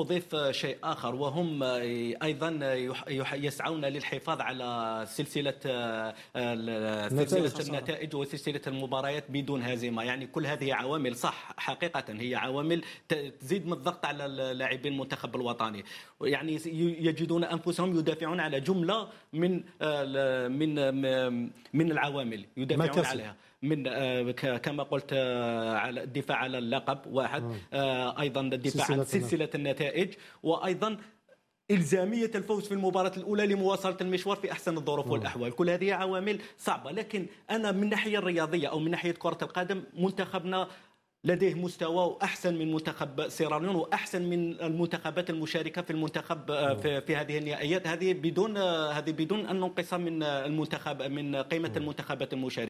أضيف شيء آخر وهم أيضا يسعون للحفاظ على سلسلة آه، سلسلة النتائج وسلسلة المباريات بدون هزيمة يعني كل هذه عوامل صح حقيقة هي عوامل تزيد من الضغط على لاعبي المنتخب الوطني يعني يجدون أنفسهم يدافعون على جملة من آه، من من العوامل يدافعون عليها من آه، كما قلت على الدفاع على اللقب واحد أيضا الدفاع عن سلسلة النتائج النتائج وايضا إلزامية الفوز في المباراة الأولى لمواصلة المشوار في أحسن الظروف نعم. والأحوال كل هذه عوامل صعبة لكن أنا من الناحية الرياضية أو من ناحية كرة القدم منتخبنا لديه مستوى احسن من منتخب سيراليون واحسن من المنتخبات المشاركه في المنتخب آه، نعم. في, في هذه النهائيات هذه بدون آه، هذه بدون ان ننقص من آه، المنتخب من قيمه نعم. المنتخبات المشاركه